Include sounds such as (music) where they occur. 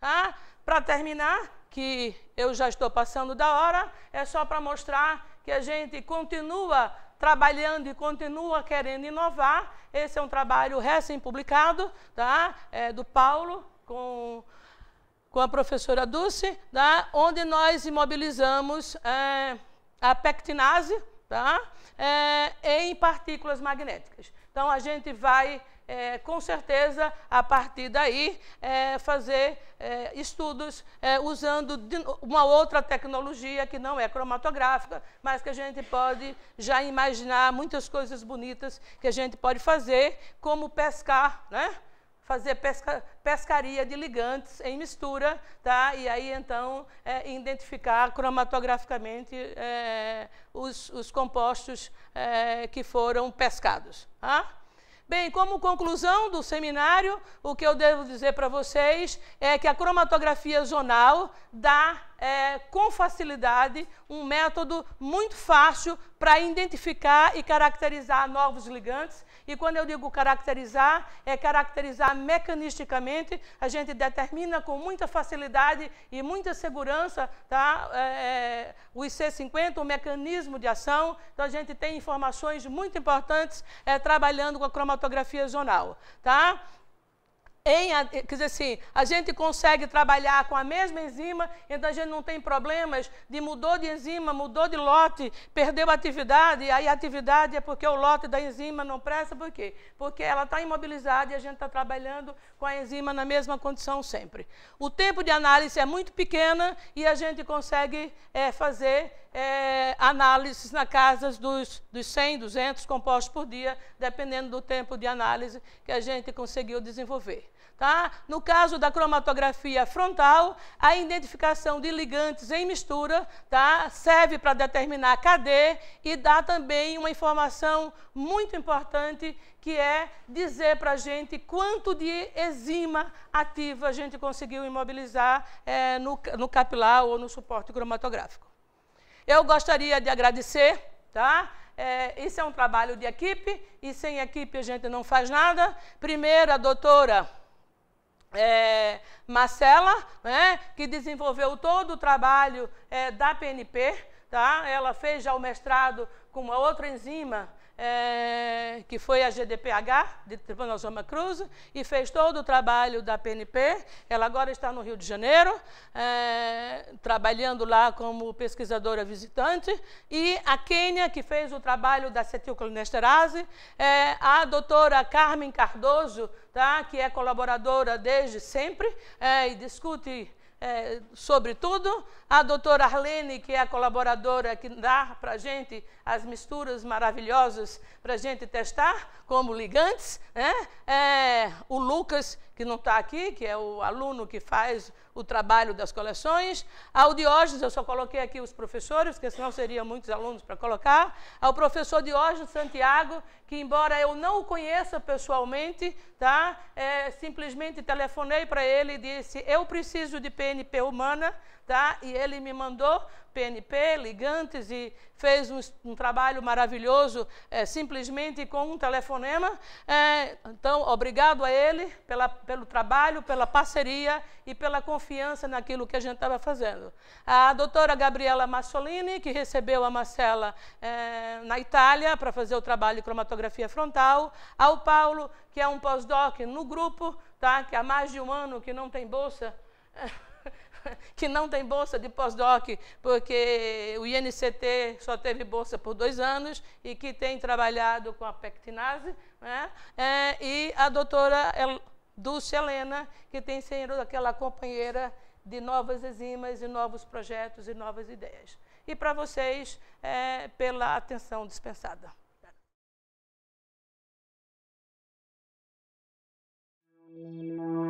Tá? Para terminar, que eu já estou passando da hora, é só para mostrar que a gente continua trabalhando e continua querendo inovar. Esse é um trabalho recém-publicado tá? É, do Paulo com, com a professora Dulce, tá? onde nós imobilizamos é, a pectinase tá? É, em partículas magnéticas. Então, a gente vai é, com certeza, a partir daí, é, fazer é, estudos é, usando uma outra tecnologia que não é cromatográfica, mas que a gente pode já imaginar muitas coisas bonitas que a gente pode fazer, como pescar, né? fazer pesca, pescaria de ligantes em mistura, tá? E aí então é, identificar cromatograficamente é, os, os, compostos é, que foram pescados. Tá? Bem, como conclusão do seminário, o que eu devo dizer para vocês é que a cromatografia zonal dá é, com facilidade um método muito fácil para identificar e caracterizar novos ligantes. E quando eu digo caracterizar, é caracterizar mecanisticamente. A gente determina com muita facilidade e muita segurança tá, é, é o IC50, o mecanismo de ação. Então a gente tem informações muito importantes é, trabalhando com a cromatografia zonal. Tá? em, quer dizer assim, a gente consegue trabalhar com a mesma enzima, então a gente não tem problemas de mudou de enzima, mudou de lote, perdeu atividade, aí a atividade é porque o lote da enzima não presta, por quê? Porque ela está imobilizada e a gente está trabalhando com a enzima na mesma condição sempre. O tempo de análise é muito pequena e a gente consegue é, fazer é, análises na casa dos, dos 100, 200 compostos por dia, dependendo do tempo de análise que a gente conseguiu desenvolver. Tá? No caso da cromatografia frontal, a identificação de ligantes em mistura tá? serve para determinar KD e dá também uma informação muito importante que é dizer para a gente quanto de enzima ativa a gente conseguiu imobilizar é, no, no capilar ou no suporte cromatográfico. Eu gostaria de agradecer, tá? É, isso é um trabalho de equipe e sem equipe a gente não faz nada. Primeiro, a doutora é, Marcela, né, que desenvolveu todo o trabalho é, da PNP. Tá? Ela fez já o mestrado com uma outra enzima é, que foi a GDPH, de Tripanosoma Cruz, e fez todo o trabalho da PNP. Ela agora está no Rio de Janeiro, é, trabalhando lá como pesquisadora visitante. E a Quênia, que fez o trabalho da cetilcolinesterase. é, a doutora Carmen Cardoso, tá, que é colaboradora desde sempre é, e discute é, sobretudo, a doutora Arlene, que é a colaboradora que dá para a gente as misturas maravilhosas para a gente testar, como ligantes. Né? É, o Lucas, que não está aqui, que é o aluno que faz o trabalho das coleções. Ao Diógenes, eu só coloquei aqui os professores, porque senão seriam muitos alunos para colocar. Ao professor Diógenes Santiago, que embora eu não o conheça pessoalmente, tá? É, simplesmente telefonei para ele e disse, eu preciso de PNP humana, tá? E ele me mandou PNP, ligantes e fez um, um trabalho maravilhoso, é, simplesmente com um telefonema. É, então, obrigado a ele pela, pelo trabalho, pela parceria e pela confiança naquilo que a gente estava fazendo. A doutora Gabriela Massolini, que recebeu a Marcela é, na Itália para fazer o trabalho de cromatografia frontal. Ao Paulo, que é um pós-doc no grupo, tá? que há mais de um ano que não tem bolsa. (laughs) que não tem bolsa de pós-doc, porque o INCT só teve bolsa por dois anos e que tem trabalhado com a pectinase, né? É, e a doutora El Dulce Helena, que tem sido aquela companheira de novas enzimas e novos projetos e novas ideias. E para vocês, é, pela atenção dispensada. Obrigada.